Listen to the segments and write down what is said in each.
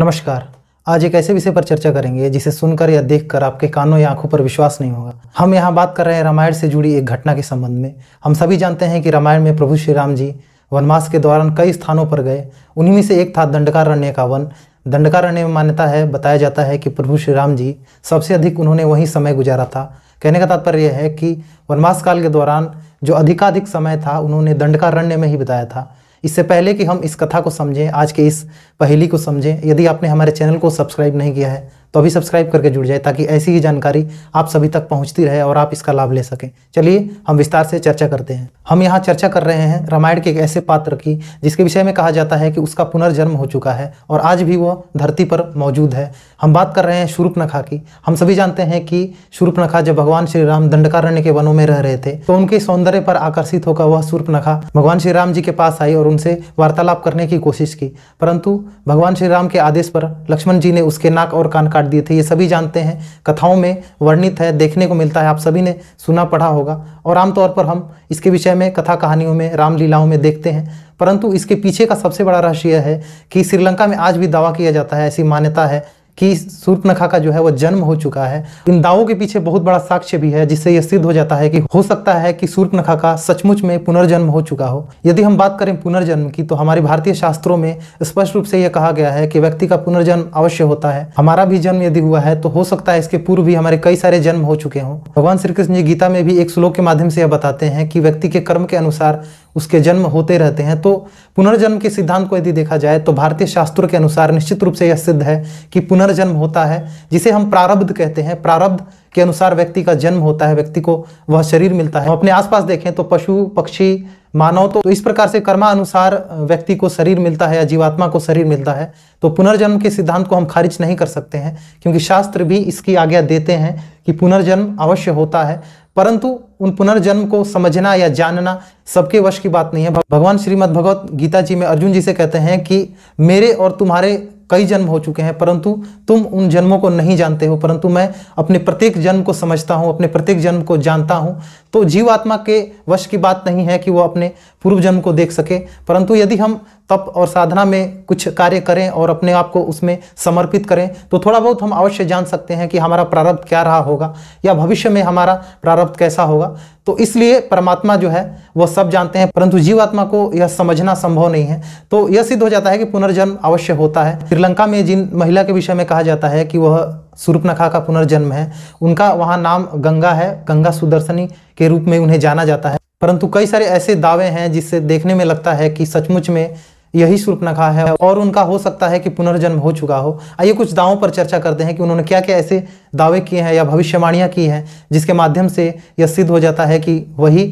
नमस्कार आज एक ऐसे विषय पर चर्चा करेंगे जिसे सुनकर या देखकर आपके कानों या आंखों पर विश्वास नहीं होगा हम यहाँ बात कर रहे हैं रामायण से जुड़ी एक घटना के संबंध में हम सभी जानते हैं कि रामायण में प्रभु श्री राम जी वनवास के दौरान कई स्थानों पर गए उन्हीं में से एक था दंडकारण्य का वन दंडकारण्य में मान्यता है बताया जाता है कि प्रभु श्री राम जी सबसे अधिक उन्होंने वहीं समय गुजारा था कहने का तात्पर्य यह है कि वनवास काल के दौरान जो अधिकाधिक समय था उन्होंने दंडकारण्य में ही बताया था इससे पहले कि हम इस कथा को समझें आज के इस पहेली को समझें यदि आपने हमारे चैनल को सब्सक्राइब नहीं किया है तो अभी सब्सक्राइब करके जुड़ जाए ताकि ऐसी ही जानकारी आप सभी तक पहुंचती रहे और आप इसका लाभ ले सकें चलिए हम विस्तार से चर्चा करते हैं हम यहाँ चर्चा कर रहे हैं रामायण के एक ऐसे पात्र की जिसके विषय में कहा जाता है कि उसका पुनर्जन्म हो चुका है और आज भी वह धरती पर मौजूद है हम बात कर रहे हैं शुरूप की हम सभी जानते हैं कि शुरूप जब भगवान श्री राम दंडकारण्य के वनों में रह रहे थे तो उनके सौंदर्य पर आकर्षित होकर वह शुरूप भगवान श्री राम जी के पास आई और उनसे वार्तालाप करने की कोशिश की परंतु भगवान श्री राम के आदेश पर लक्ष्मण जी ने उसके नाक और कान काट काट दिए थे ये सभी जानते हैं कथाओं में वर्णित है देखने को मिलता है आप सभी ने सुना पढ़ा होगा और आमतौर पर हम इसके विषय में कथा कहानियों में रामलीलाओं में देखते हैं परंतु इसके पीछे का सबसे बड़ा रहस्य है कि श्रीलंका में आज भी दावा किया जाता है ऐसी मान्यता है कि सूर्पनखा का जो है वो जन्म हो चुका है इन दावों के पीछे बहुत बड़ा साक्ष्य भी है जिससे यह सिद्ध हो जाता है कि हो सकता है कि सूर्पनखा का सचमुच में पुनर्जन्म हो चुका हो यदि हम बात करें पुनर्जन्म की तो हमारे भारतीय शास्त्रों में स्पष्ट रूप से यह कहा गया है कि व्यक्ति का पुनर्जन्म अवश्य होता है हमारा भी जन्म यदि हुआ है तो हो सकता है इसके पूर्व भी हमारे कई सारे जन्म हो चुके हों भगवान श्री कृष्ण जी गीता में भी एक श्लोक के माध्यम से यह बताते हैं कि व्यक्ति के कर्म के अनुसार उसके जन्म होते रहते हैं तो पुनर्जन्म के सिद्धांत को यदि देखा जाए तो भारतीय शास्त्रों के अनुसार निश्चित रूप से यह सिद्ध है कि पुनर्जन्म होता है जिसे हम प्रारब्ध कहते हैं प्रारब्ध के अनुसार व्यक्ति का जन्म होता है व्यक्ति को वह शरीर मिलता है अपने आसपास देखें तो पशु पक्षी मानव तो इस प्रकार से कर्मानुसार व्यक्ति को शरीर मिलता है या जीवात्मा को शरीर मिलता है तो पुनर्जन्म के सिद्धांत को हम खारिज नहीं कर सकते हैं क्योंकि शास्त्र भी इसकी आज्ञा देते हैं कि पुनर्जन्म अवश्य होता है परंतु उन पुनर्जन्म को समझना या जानना सबके वश की बात नहीं है भगवान श्रीमद भगवत गीता जी में अर्जुन जी से कहते हैं कि मेरे और तुम्हारे कई जन्म हो चुके हैं परंतु तुम उन जन्मों को नहीं जानते हो परंतु मैं अपने प्रत्येक जन्म को समझता हूँ अपने प्रत्येक जन्म को जानता हूँ तो जीवात्मा के वश की बात नहीं है कि वो अपने पूर्व जन्म को देख सके परंतु यदि हम तप और साधना में कुछ कार्य करें और अपने आप को उसमें समर्पित करें तो थोड़ा बहुत हम अवश्य जान सकते हैं कि हमारा प्रारब्ध क्या रहा होगा या भविष्य में हमारा प्रारब्ध कैसा होगा तो इसलिए परमात्मा जो है वह सब जानते हैं परंतु जीवात्मा को यह समझना संभव नहीं है तो यह सिद्ध हो जाता है कि पुनर्जन्म अवश्य होता है श्रीलंका में जिन महिला के विषय में कहा जाता है कि वह स्वरूपनखा का पुनर्जन्म है उनका वहाँ नाम गंगा है गंगा सुदर्शनी के रूप में उन्हें जाना जाता है परंतु कई सारे ऐसे दावे हैं जिससे देखने में लगता है कि सचमुच में यही नखा है और उनका हो सकता है कि पुनर्जन्म हो चुका हो आइए कुछ दावों पर चर्चा करते हैं कि उन्होंने क्या क्या ऐसे दावे किए हैं या भविष्यवाणियां की हैं जिसके माध्यम से यह सिद्ध हो जाता है कि वही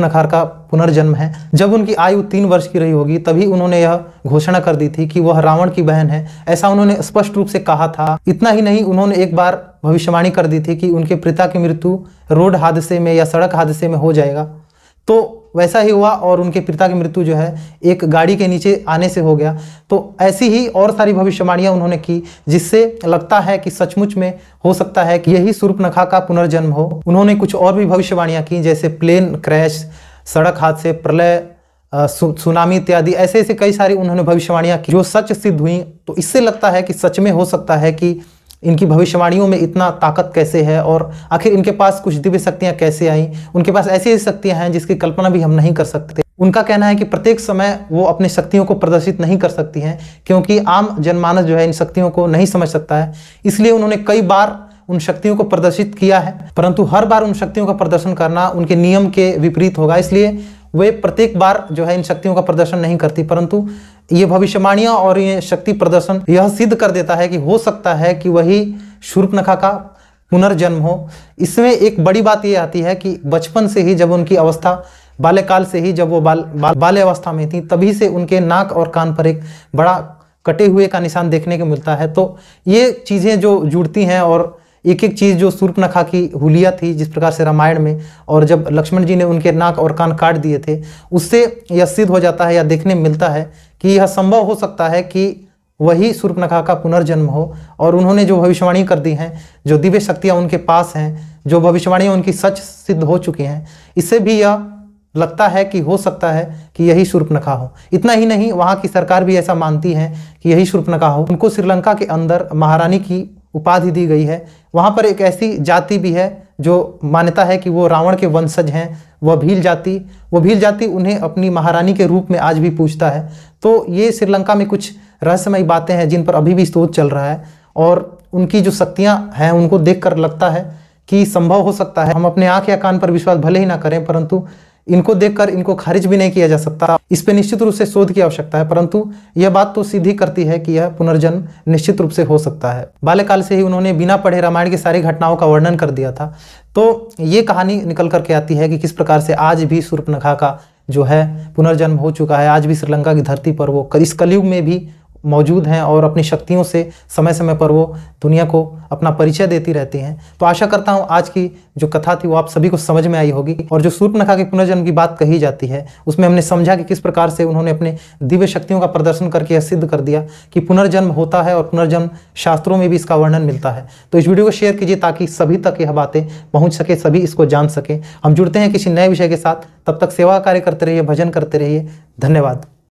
नखार का पुनर्जन्म है जब उनकी आयु तीन वर्ष की रही होगी तभी उन्होंने यह घोषणा कर दी थी कि वह रावण की बहन है ऐसा उन्होंने स्पष्ट रूप से कहा था इतना ही नहीं उन्होंने एक बार भविष्यवाणी कर दी थी कि उनके पिता की मृत्यु रोड हादसे में या सड़क हादसे में हो जाएगा तो वैसा ही हुआ और उनके पिता की मृत्यु जो है एक गाड़ी के नीचे आने से हो गया तो ऐसी ही और सारी भविष्यवाणियाँ उन्होंने की जिससे लगता है कि सचमुच में हो सकता है कि यही नखा का पुनर्जन्म हो उन्होंने कुछ और भी भविष्यवाणियाँ की जैसे प्लेन क्रैश सड़क हादसे प्रलय सुनामी इत्यादि ऐसे ऐसे कई सारी उन्होंने भविष्यवाणियाँ की जो सच सिद्ध हुई तो इससे लगता है कि सच में हो सकता है कि इनकी भविष्यवाणियों में इतना ताकत कैसे है और आखिर इनके पास कुछ दिव्य शक्तियाँ कैसे आई उनके पास ऐसी ऐसी शक्तियाँ हैं जिसकी कल्पना भी हम नहीं कर सकते उनका कहना है कि प्रत्येक समय वो अपनी शक्तियों को प्रदर्शित नहीं कर सकती हैं क्योंकि आम जनमानस जो है इन शक्तियों को नहीं समझ सकता है इसलिए उन्होंने कई बार उन शक्तियों को प्रदर्शित किया है परंतु हर बार उन शक्तियों का प्रदर्शन करना उनके नियम के विपरीत होगा इसलिए वे प्रत्येक बार जो है इन शक्तियों का प्रदर्शन नहीं करती परंतु ये भविष्यवाणियां और ये शक्ति प्रदर्शन यह सिद्ध कर देता है कि हो सकता है कि वही शूर्पनखा का पुनर्जन्म हो इसमें एक बड़ी बात ये आती है कि बचपन से ही जब उनकी अवस्था बाल्यकाल से ही जब वो बाल, बाल बाल्य अवस्था में थी तभी से उनके नाक और कान पर एक बड़ा कटे हुए का निशान देखने को मिलता है तो ये चीज़ें जो जुड़ती हैं और एक एक चीज़ जो सूर्पनखा की हुलिया थी जिस प्रकार से रामायण में और जब लक्ष्मण जी ने उनके नाक और कान काट दिए थे उससे यह सिद्ध हो जाता है या देखने मिलता है कि यह संभव हो सकता है कि वही सूर्पनखा का पुनर्जन्म हो और उन्होंने जो भविष्यवाणी कर दी हैं जो दिव्य शक्तियाँ उनके पास हैं जो भविष्यवाणियाँ उनकी सच सिद्ध हो चुकी हैं इससे भी यह लगता है कि हो सकता है कि यही सूर्पनखा हो इतना ही नहीं वहाँ की सरकार भी ऐसा मानती है कि यही सूर्पनखा हो उनको श्रीलंका के अंदर महारानी की उपाधि दी गई है वहाँ पर एक ऐसी जाति भी है जो मान्यता है कि वो रावण के वंशज हैं वह भील जाति वह भील जाति उन्हें अपनी महारानी के रूप में आज भी पूछता है तो ये श्रीलंका में कुछ रहस्यमय बातें हैं जिन पर अभी भी शोध चल रहा है और उनकी जो शक्तियाँ हैं उनको देख कर लगता है कि संभव हो सकता है हम अपने आँख या कान पर विश्वास भले ही ना करें परंतु इनको देखकर इनको खारिज भी नहीं किया जा सकता इस पर निश्चित रूप से शोध की आवश्यकता है परंतु यह बात तो सीधी करती है कि यह पुनर्जन्म निश्चित रूप से हो सकता है बाल्यकाल से ही उन्होंने बिना पढ़े रामायण की सारी घटनाओं का वर्णन कर दिया था तो ये कहानी निकल करके आती है कि किस प्रकार से आज भी सूर्पनखा का जो है पुनर्जन्म हो चुका है आज भी श्रीलंका की धरती पर वो इस कलयुग में भी मौजूद हैं और अपनी शक्तियों से समय समय पर वो दुनिया को अपना परिचय देती रहती हैं तो आशा करता हूँ आज की जो कथा थी वो आप सभी को समझ में आई होगी और जो सूर्पनखा के पुनर्जन्म की बात कही जाती है उसमें हमने समझा कि किस प्रकार से उन्होंने अपने दिव्य शक्तियों का प्रदर्शन करके यह सिद्ध कर दिया कि पुनर्जन्म होता है और पुनर्जन्म शास्त्रों में भी इसका वर्णन मिलता है तो इस वीडियो को शेयर कीजिए ताकि सभी तक यह बातें पहुँच सके सभी इसको जान सकें हम जुड़ते हैं किसी नए विषय के साथ तब तक सेवा कार्य करते रहिए भजन करते रहिए धन्यवाद